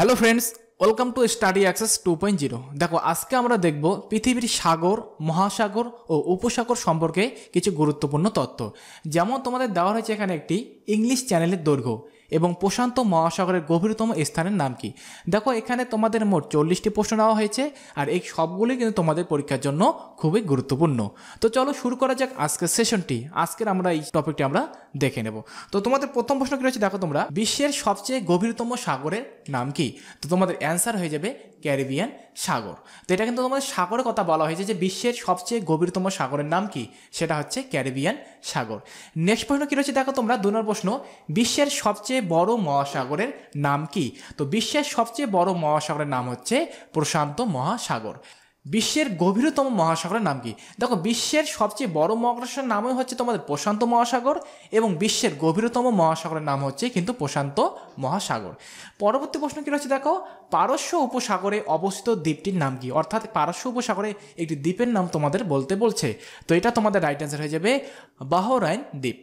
hello friends welcome to study access two point zero দেখো আজকে আমরা দেখব পৃথিবীর সাগর মহাসাগর ও উপসাগর সম্পর্কে কিছু গুরুত্বপূর্ণ তথ্য যেমন তোমাদের দেওয়া হয়েছে এখানে একটি ইংলিশ চ্যানেলের দৈর্ঘ্য এবং প্রশান্ত মহাসাগরের গভীরতম স্থানের নাম কি দেখো এখানে তোমাদের মোট চল্লিশটি প্রশ্ন নেওয়া হয়েছে আর এই সবগুলি কিন্তু তোমাদের পরীক্ষার জন্য খুবই গুরুত্বপূর্ণ তো চলো শুরু করা যাক আজকের সেশনটি আজকের আমরা এই টপিকটি আমরা দেখে নেব তো তোমাদের প্রথম প্রশ্ন কি রয়েছে দেখো তোমরা বিশ্বের সবচেয়ে গভীরতম সাগরের নাম কি তো তোমাদের অ্যান্সার হয়ে যাবে ক্যারিবিয়ান সাগর তো এটা কিন্তু তোমাদের সাগরের কথা বলা হয়েছে যে বিশ্বের সবচেয়ে গভীরতম সাগরের নাম কি সেটা হচ্ছে ক্যারিবিয়ান সাগর নেক্সট প্রশ্ন কী রয়েছে দেখো তোমরা দু প্রশ্ন বিশ্বের সবচেয়ে সবচেয়ে বড় মহাসাগরের নাম কি তো বিশ্বের সবচেয়ে বড় মহাসাগরের নাম হচ্ছে প্রশান্ত মহাসাগর বিশ্বের গভীরতম মহাসাগরের নাম কি দেখো বিশ্বের সবচেয়ে বড় মহাসাগরের নামই হচ্ছে তোমাদের প্রশান্ত মহাসাগর এবং বিশ্বের গভীরতম মহাসাগরের নাম হচ্ছে কিন্তু প্রশান্ত মহাসাগর পরবর্তী প্রশ্ন কী রয়েছে দেখো পারস্য উপসাগরে অবস্থিত দ্বীপটির নাম কি অর্থাৎ পারস্য উপসাগরে একটি দ্বীপের নাম তোমাদের বলতে বলছে তো এটা তোমাদের রাইট অ্যান্সার হয়ে যাবে বাহরাইন দ্বীপ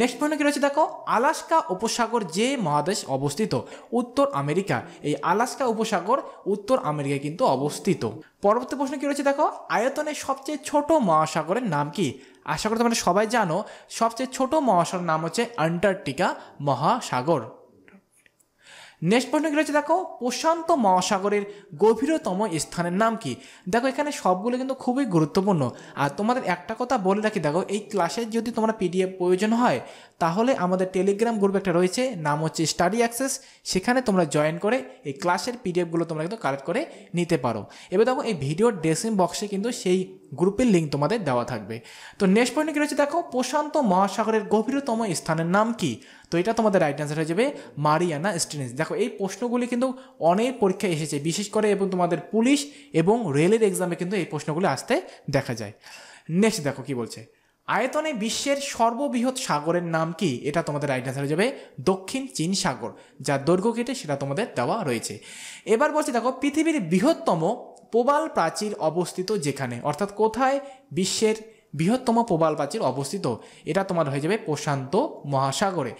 নেক্সট পয়েন্ট কী রয়েছে দেখো আলাস্কা উপসাগর যে মহাদেশ অবস্থিত উত্তর আমেরিকা এই আলাস্কা উপসাগর উত্তর আমেরিকায় কিন্তু অবস্থিত পরবর্তী প্রশ্ন কী রয়েছে দেখো আয়তনের সবচেয়ে ছোট মহাসাগরের নাম কি আশা করি তোমরা সবাই জানো সবচেয়ে ছোট মহাসাগরের নাম হচ্ছে আন্টার্কটিকা মহাসাগর নেক্সট প্রশ্ন কি রয়েছে দেখো প্রশান্ত মহাসাগরের গভীরতম স্থানের নাম কি দেখো এখানে সবগুলো কিন্তু খুবই গুরুত্বপূর্ণ আর তোমাদের একটা কথা বলে রাখি দেখো এই ক্লাসের যদি তোমরা পিডিএফ প্রয়োজন হয় তাহলে আমাদের টেলিগ্রাম গ্রুপ একটা রয়েছে নাম হচ্ছে স্টাডি অ্যাক্সেস সেখানে তোমরা জয়েন করে এই ক্লাসের পিডিএফগুলো তোমরা কিন্তু কালেক্ট করে নিতে পারো এবার দেখো এই ভিডিওর ডেসিং বক্সে কিন্তু সেই গ্রুপের লিঙ্ক তোমাদের দেওয়া থাকবে তো নেক্সট প্রশ্ন কি রয়েছে দেখো প্রশান্ত মহাসাগরের গভীরতম স্থানের নাম কি তো এটা তোমাদের রাইট অ্যান্সার হয়ে যাবে মারিয়ানা স্টেনেস দেখো এই প্রশ্নগুলি কিন্তু অনেক পরীক্ষায় এসেছে বিশেষ করে এবং তোমাদের পুলিশ এবং রেলের এক্সামে কিন্তু এই প্রশ্নগুলি আসতে দেখা যায় নেক্সট দেখো কি বলছে আয়তনে বিশ্বের সর্ববৃহৎ সাগরের নাম কি এটা তোমাদের রাইট অ্যান্সার হয়ে যাবে দক্ষিণ চীন সাগর যার দৈর্ঘ্য কেটে সেটা তোমাদের দেওয়া রয়েছে এবার বলছে দেখো পৃথিবীর বৃহত্তম প্রবাল প্রাচীর অবস্থিত যেখানে অর্থাৎ কোথায় বিশ্বের বৃহত্তম প্রবাল প্রাচীর অবস্থিত এটা তোমার হয়ে যাবে প্রশান্ত মহাসাগরে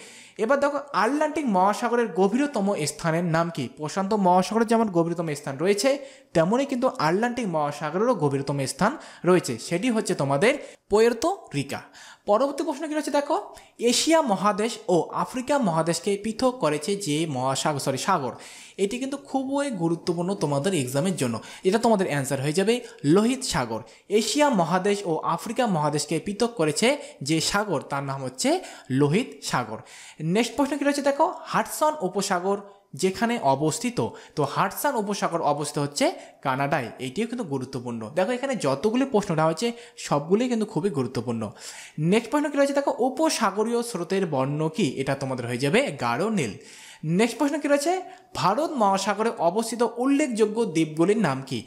এবার দেখো আটলান্টিক মহাসাগরের গভীরতম স্থানের নাম কি প্রশান্ত মহাসাগরের যেমন গভীরতম স্থান রয়েছে তেমনই কিন্তু আটলান্টিক মহাসাগরেরও গভীরতম স্থান রয়েছে সেটি হচ্ছে তোমাদের পোয়ের্তো রিকা পরবর্তী প্রশ্ন কী রয়েছে দেখো এশিয়া মহাদেশ ও আফ্রিকা মহাদেশকে পৃথক করেছে যে মহাসাগর সরি সাগর এটি কিন্তু খুবই গুরুত্বপূর্ণ তোমাদের এক্সামের জন্য এটা তোমাদের অ্যান্সার হয়ে যাবে লোহিত সাগর এশিয়া মহাদেশ ও আফ্রিকা মহাদেশকে পৃথক করেছে যে সাগর তার নাম হচ্ছে লোহিত সাগর নেক্সট প্রশ্ন কী রয়েছে দেখো হাটসন উপসাগর যেখানে অবস্থিত তো হাটসান উপসাগর অবস্থিত হচ্ছে কানাডায় এটিও কিন্তু গুরুত্বপূর্ণ দেখো এখানে যতগুলি প্রশ্নটা হয়েছে সবগুলি কিন্তু খুবই গুরুত্বপূর্ণ নেক্সট প্রশ্ন কী রয়েছে দেখো উপসাগরীয় স্রোতের বর্ণ কি এটা তোমাদের হয়ে যাবে গাঢ় নীল নেক্সট প্রশ্ন কী রয়েছে ভারত মহাসাগরে অবস্থিত উল্লেখযোগ্য দ্বীপগুলির নাম কি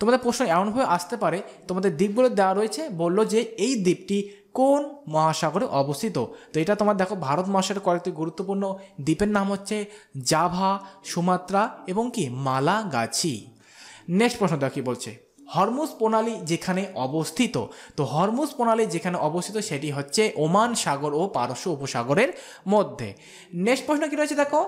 তোমাদের প্রশ্ন এমনভাবে আসতে পারে তোমাদের দ্বীপগুলো দেওয়া রয়েছে বললো যে এই দ্বীপটি কোন মহাসাগরে অবস্থিত তো এটা তোমার দেখো ভারত মহাসাগরের কয়েকটি গুরুত্বপূর্ণ দ্বীপের নাম হচ্ছে জাভা সুমাত্রা এবং কি মালাগাছি নেক্সট প্রশ্ন দেখো কি বলছে হরমুজ প্রণালী যেখানে অবস্থিত তো হরমুজ প্রণালী যেখানে অবস্থিত সেটি হচ্ছে ওমান সাগর ও পারস্য উপসাগরের মধ্যে নেক্সট প্রশ্ন কী রয়েছে দেখো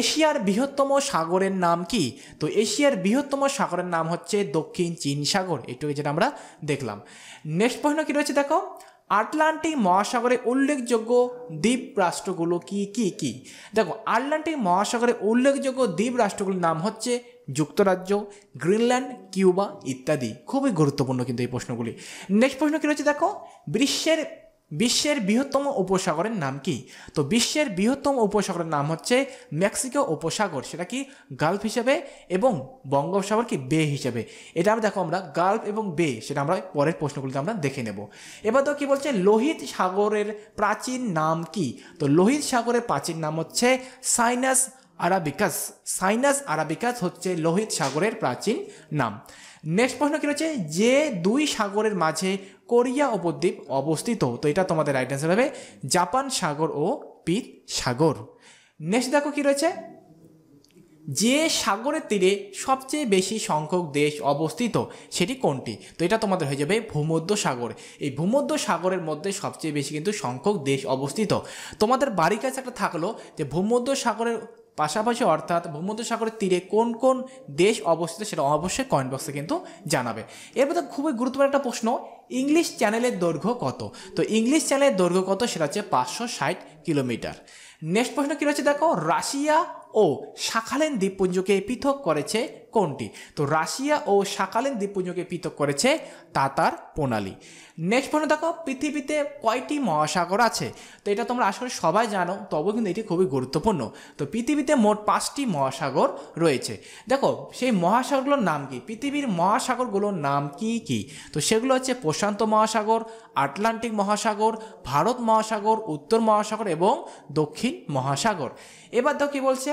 এশিয়ার বৃহত্তম সাগরের নাম কি তো এশিয়ার বৃহত্তম সাগরের নাম হচ্ছে দক্ষিণ চীন সাগর এটুকু যেটা আমরা দেখলাম নেক্সট প্রশ্ন কী রয়েছে দেখো আটলান্টিক মহাসাগরে উল্লেখযোগ্য দ্বীপ রাষ্ট্রগুলো কি কি কি দেখো আটলান্টিক মহাসাগরে উল্লেখযোগ্য দ্বীপ রাষ্ট্রগুলোর নাম হচ্ছে যুক্তরাজ্য গ্রিনল্যান্ড কিউবা ইত্যাদি খুবই গুরুত্বপূর্ণ কিন্তু এই প্রশ্নগুলি নেক্সট প্রশ্ন কী রয়েছে দেখো বিশ্বের বিশ্বের বৃহত্তম উপসাগরের নাম কি তো বিশ্বের বৃহত্তম উপসাগরের নাম হচ্ছে মেক্সিকো উপসাগর সেটা কি গালফ হিসাবে এবং বঙ্গোপসাগর কি বে হিসাবে এটা আমরা দেখো আমরা গালফ এবং বে সেটা আমরা পরের প্রশ্নগুলিতে আমরা দেখে নেব এবার তো কি বলছে লোহিত সাগরের প্রাচীন নাম কি তো লোহিত সাগরের প্রাচীন নাম হচ্ছে সাইনাস আরাবিকাস সাইনাস আরাবিকাস হচ্ছে লোহিত সাগরের প্রাচীন নাম নেক্সট প্রশ্ন কি রয়েছে যে দুই সাগরের মাঝে কোরিয়া উপদ্বীপ অবস্থিত তো এটা তোমাদের রাইট অ্যান্সার হবে জাপান সাগর ও পিত সাগর নেক্সট দেখো কি রয়েছে যে সাগরের তীরে সবচেয়ে বেশি সংখ্যক দেশ অবস্থিত সেটি কোনটি তো এটা তোমাদের হয়ে যাবে ভূমধ্য সাগর এই ভূমধ্য সাগরের মধ্যে সবচেয়ে বেশি কিন্তু সংখ্যক দেশ অবস্থিত তোমাদের বাড়ির কাছে একটা থাকলো যে ভূমধ্য সাগরের পাশাপাশি অর্থাৎ ভূমধ্যসাগরের তীরে কোন কোন দেশ অবস্থিত সেটা অবশ্যই কমেন্ট বক্সে কিন্তু জানাবে এরপর তো খুবই গুরুত্বপূর্ণ একটা প্রশ্ন ইংলিশ চ্যানেলের দৈর্ঘ্য কত তো ইংলিশ চ্যানেলের দৈর্ঘ্য কত সেটা হচ্ছে পাঁচশো ষাট কিলোমিটার নেক্সট প্রশ্ন কী রয়েছে দেখো রাশিয়া ও শাখালেন দ্বীপপুঞ্জকে পৃথক করেছে কোনটি তো রাশিয়া ও শাখালেন দ্বীপপুঞ্জকে পৃথক করেছে তাতার প্রণালী নেক্সট প্রশ্ন দেখো পৃথিবীতে কয়টি মহাসাগর আছে তো এটা তোমরা আসলে সবাই জানো তবে কিন্তু এটি খুবই গুরুত্বপূর্ণ তো পৃথিবীতে মোট পাঁচটি মহাসাগর রয়েছে দেখো সেই মহাসাগরগুলোর নাম কি পৃথিবীর মহাসাগরগুলোর নাম কি কি তো সেগুলো হচ্ছে প্রশান্ত মহাসাগর আটলান্টিক মহাসাগর ভারত মহাসাগর উত্তর মহাসাগর এবং দক্ষিণ মহাসাগর এবার দেখো কি বলছে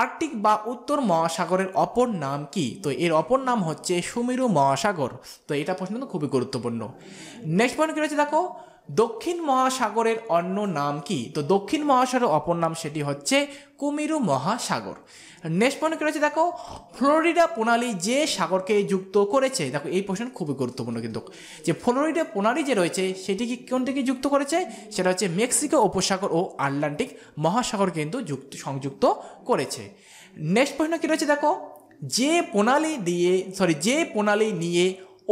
আর্কটিক বা উত্তর মহাসাগরের অপর নাম কি তো এর অপর নাম হচ্ছে সুমেরু মহাসাগর তো এটা প্রশ্ন তো খুবই গুরুত্বপূর্ণ নেক্সট পয়েন্ট কী রয়েছে দেখো দক্ষিণ মহাসাগরের অন্য নাম কি তো দক্ষিণ মহাসাগরের অপর নাম সেটি হচ্ছে কুমিরু মহাসাগর নেক্সট পয়েন্ট কী রয়েছে দেখো ফ্লোরিডা প্রণালী যে সাগরকে যুক্ত করেছে দেখো এই প্রশ্ন খুবই গুরুত্বপূর্ণ কিন্তু যে ফ্লোরিডা প্রণালী যে রয়েছে সেটি কি কোনটিকে যুক্ত করেছে সেটা হচ্ছে মেক্সিকো উপসাগর ও আটলান্টিক মহাসাগর কিন্তু যুক্ত সংযুক্ত করেছে নেক্সট প্রশ্ন কী রয়েছে দেখো যে প্রণালী দিয়ে সরি যে প্রণালী নিয়ে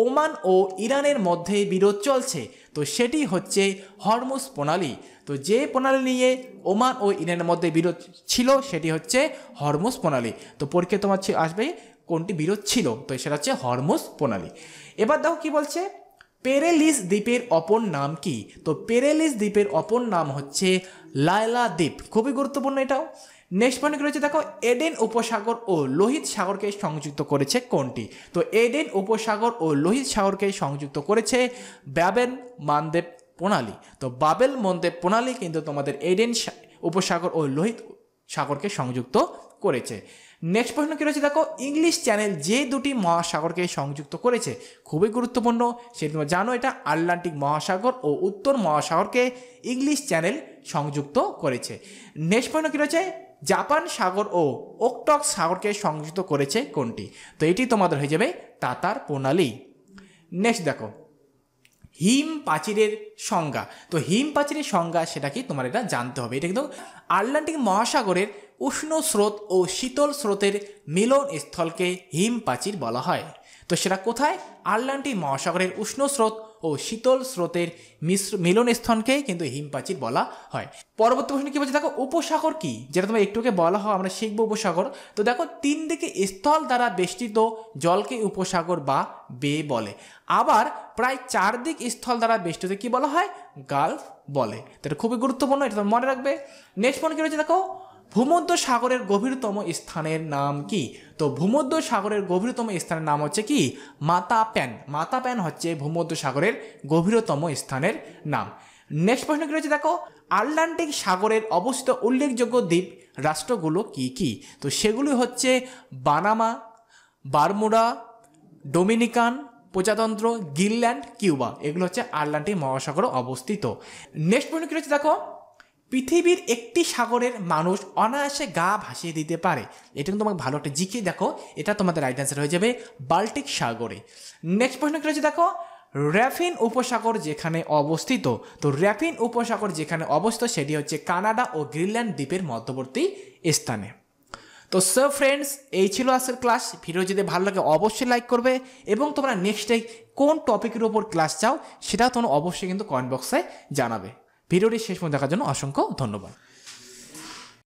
ওমান ও ইরানের মধ্যে বিরোধ চলছে তো সেটি হচ্ছে হরমুজ প্রণালী তো যে প্রণালী নিয়ে ওমান ও ইরানের মধ্যে বিরোধ ছিল সেটি হচ্ছে হরমুজ প্রণালী তো পরীক্ষা তোমার আসবে কোনটি বিরোধ ছিল তো সেটা হচ্ছে হরমুজ প্রণালী এবার দেখো কি বলছে পেরেলিস দ্বীপের অপর নাম কি তো পেরেলিস দ্বীপের অপর নাম হচ্ছে লায়লা দ্বীপ খুবই গুরুত্বপূর্ণ এটাও নেক্সট পয়েন্ট রয়েছে দেখো এডেন উপসাগর ও লোহিত সাগরকে সংযুক্ত করেছে কোনটি তো এডেন উপসাগর ও লোহিত সাগরকে সংযুক্ত করেছে ব্যাবেন মানদেব প্রণালী তো বাবেল মন্দেব প্রণালী কিন্তু তোমাদের এডেন উপসাগর ও লোহিত সাগরকে সংযুক্ত করেছে নেক্সট প্রশ্ন কী রয়েছে দেখো ইংলিশ চ্যানেল যে দুটি মহাসাগরকে সংযুক্ত করেছে খুবই গুরুত্বপূর্ণ সেটি তোমরা জানো এটা আটলান্টিক মহাসাগর ও উত্তর মহাসাগরকে ইংলিশ চ্যানেল সংযুক্ত করেছে নেক্সট প্রশ্ন কী রয়েছে জাপান সাগর ও ওকটক সাগরকে সংযুক্ত করেছে কোনটি তো এটি তোমাদের হয়ে যাবে তাতার প্রণালী নেক্সট দেখো হিম প্রাচীরের সংজ্ঞা তো হিম পাচিরের সংজ্ঞা সেটা কি তোমার এটা জানতে হবে এটা কিন্তু আটলান্টিক মহাসাগরের উষ্ণ স্রোত ও শীতল স্রোতের মিলন স্থলকে হিম পাচির বলা হয় তো সেটা কোথায় আটলান্টিক মহাসাগরের উষ্ণ স্রোত ও শীতল স্রোতের মিশ্র মিলনস্থনকে কিন্তু হিমপাচির বলা হয় পরবর্তী প্রশ্ন কী বলছে দেখো উপসাগর কি যেটা তোমার একটুকে বলা হয় আমরা শিখবো উপসাগর তো দেখো তিন দিকে স্থল দ্বারা বেষ্টিত জলকে উপসাগর বা বে বলে আবার প্রায় চারদিক স্থল দ্বারা বেষ্টিত কি বলা হয় গালফ বলে এটা খুবই গুরুত্বপূর্ণ এটা তোমার মনে রাখবে নেক্সট পয়েন্ট কী রয়েছে দেখো ভূমধ্য সাগরের গভীরতম স্থানের নাম কি তো ভূমধ্য সাগরের গভীরতম স্থানের নাম হচ্ছে কি মাতা প্যান মাতা প্যান হচ্ছে ভূমধ্য সাগরের গভীরতম স্থানের নাম নেক্সট প্রশ্ন কি রয়েছে দেখো আটলান্টিক সাগরের অবস্থিত উল্লেখযোগ্য দ্বীপ রাষ্ট্রগুলো কি কি তো সেগুলি হচ্ছে বানামা বারমুডা ডোমিনিকান প্রজাতন্ত্র গিনল্যান্ড কিউবা এগুলো হচ্ছে আটলান্টিক মহাসাগরে অবস্থিত নেক্সট প্রশ্ন কি রয়েছে দেখো পৃথিবীর একটি সাগরের মানুষ অনায়াসে গা ভাসিয়ে দিতে পারে এটা কিন্তু তোমাকে ভালো একটা জিকে দেখো এটা তোমাদের রাইট অ্যান্সার হয়ে যাবে বাল্টিক সাগরে নেক্সট প্রশ্ন কি রয়েছে দেখো র্যাফিন উপসাগর যেখানে অবস্থিত তো র্যাফিন উপসাগর যেখানে অবস্থিত সেটি হচ্ছে কানাডা ও গ্রিনল্যান্ড দ্বীপের মধ্যবর্তী স্থানে তো সো ফ্রেন্ডস এই ছিল আজকের ক্লাস ভিডিও যদি ভালো লাগে অবশ্যই লাইক করবে এবং তোমরা নেক্সট ডে কোন টপিকের উপর ক্লাস চাও সেটা তোমরা অবশ্যই কিন্তু কমেন্ট বক্সে জানাবে ভিডিওটি শেষ পর্যন্ত দেখার জন্য অসংখ্য ধন্যবাদ